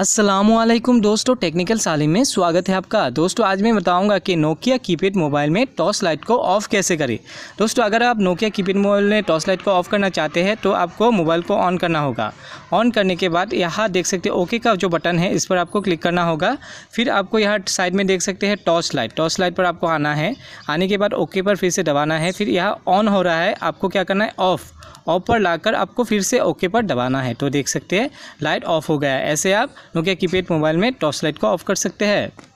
असलम दोस्तों टेक्निकल सालिम में स्वागत है आपका दोस्तों आज मैं बताऊंगा कि नोकिया कीपैड मोबाइल में टॉर्च लाइट को ऑफ़ कैसे करें दोस्तों अगर आप नोकिया कीपैड मोबाइल में टॉर्च लाइट को ऑफ़ करना चाहते हैं तो आपको मोबाइल को ऑन करना होगा ऑन करने के बाद यहाँ देख सकते हैं ओके का जो बटन है इस पर आपको क्लिक करना होगा फिर आपको यहाँ साइड में देख सकते हैं टॉर्च लाइट टॉर्च लाइट पर आपको आना है आने के बाद ओके पर फिर से दबाना है फिर यहाँ ऑन हो रहा है आपको क्या करना है ऑफ़ ऑफ पर लाकर आपको फिर से ओके पर दबाना है तो देख सकते हैं लाइट ऑफ हो गया ऐसे आप नोकिया कीपैड मोबाइल में टॉर्च लाइट को ऑफ कर सकते हैं